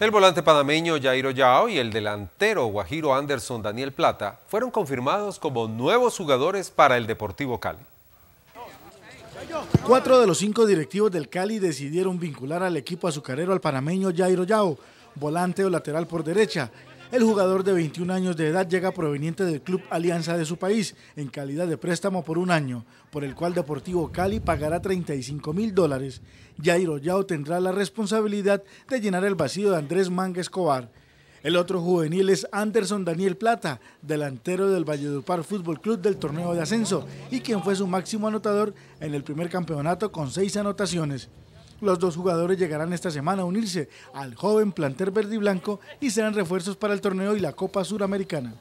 El volante panameño Jairo Yao y el delantero guajiro Anderson Daniel Plata fueron confirmados como nuevos jugadores para el Deportivo Cali. Cuatro de los cinco directivos del Cali decidieron vincular al equipo azucarero al panameño Jairo Yao, volante o lateral por derecha, el jugador de 21 años de edad llega proveniente del Club Alianza de su país, en calidad de préstamo por un año, por el cual Deportivo Cali pagará 35 mil dólares. Jairo Yao tendrá la responsabilidad de llenar el vacío de Andrés Manga Escobar. El otro juvenil es Anderson Daniel Plata, delantero del Valledupar Fútbol Club del torneo de ascenso y quien fue su máximo anotador en el primer campeonato con seis anotaciones. Los dos jugadores llegarán esta semana a unirse al joven planter verde y blanco y serán refuerzos para el torneo y la Copa Suramericana.